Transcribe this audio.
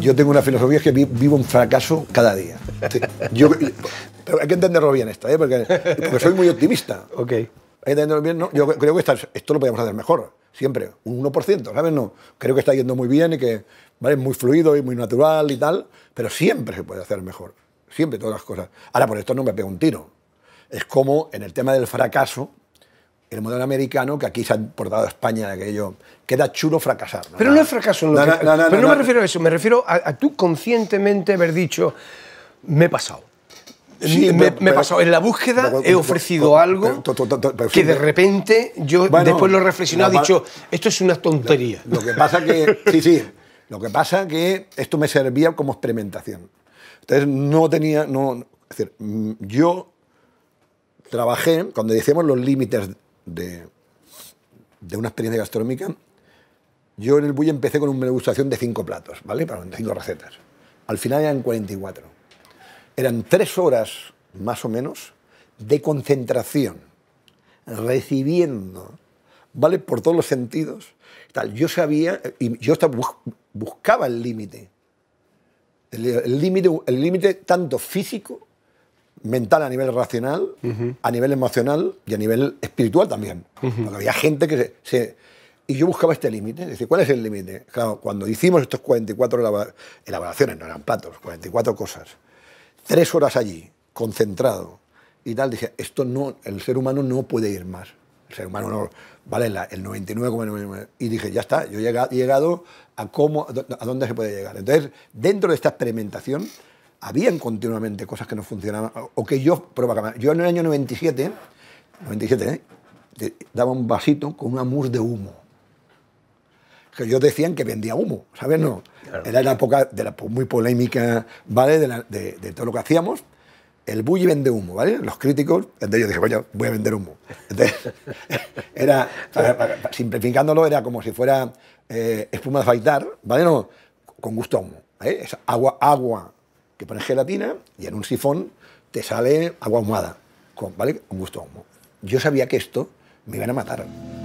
Yo tengo una filosofía que vivo un fracaso cada día. pero hay que entenderlo bien esto, ¿eh? porque, soy muy optimista. Ok. Hay que entenderlo bien. No, yo creo que esto lo podemos hacer mejor, siempre, un 1%, ¿sabes? No, creo que está yendo muy bien y que ¿vale? es muy fluido y muy natural y tal, pero siempre se puede hacer mejor. Siempre, todas las cosas. Ahora, por esto no me pego un tiro es como en el tema del fracaso, el modelo americano que aquí se ha portado a España aquello. Queda chulo fracasar. Pero no es fracaso. En no, pero no, me refiero a eso, me refiero a, tú conscientemente haber dicho, me he pasado. Sí, me, he pasado. En la búsqueda he ofrecido algo que de repente yo después lo he reflexionado y he dicho, esto es una tontería. Lo, que pasa que, sí, sí, lo que pasa que esto me servía como experimentación. Entonces no tenía, no, es decir, mm, yo trabajé, cuando decíamos los límites de, una experiencia gastronómica, yo en el bull empecé con una degustación de cinco platos, ¿vale? Para cinco recetas. Al final eran 44. Eran tres horas, más o menos, de concentración, recibiendo, ¿vale? Por todos los sentidos. Tal. Yo sabía, y yo estaba, buscaba el límite. El límite tanto físico mental, a nivel racional, a nivel emocional y a nivel espiritual también. había gente que se, y yo buscaba este límite. Decir, ¿cuál es el límite? Claro, cuando hicimos estos 44 elaboraciones, no eran platos, 44 cosas, tres horas allí, concentrado y tal, dije, esto no, el ser humano no puede ir más. El ser humano no, vale el 99,99. Y dije, ya está, yo he llegado a cómo, a dónde se puede llegar. Entonces, dentro de esta experimentación, habían continuamente cosas que no funcionaban, o que yo probaba. Yo en el año 97, 97 ¿eh? daba un vasito con una mousse de humo. Que ellos decían que vendía humo, ¿sabes? No. Era la época de la, pues, muy polémica, ¿vale? De, todo lo que hacíamos el bully vende humo, ¿vale? Los críticos, entonces yo dije, voy a vender humo. era, simplificándolo, era como si fuera eh, espuma de faitar. ¿vale? No, con gusto humo. ¿eh? Es agua, agua que pones gelatina y en un sifón te sale agua ahumada, con, ¿vale? Con gusto a Yo sabía que esto me iban a matar.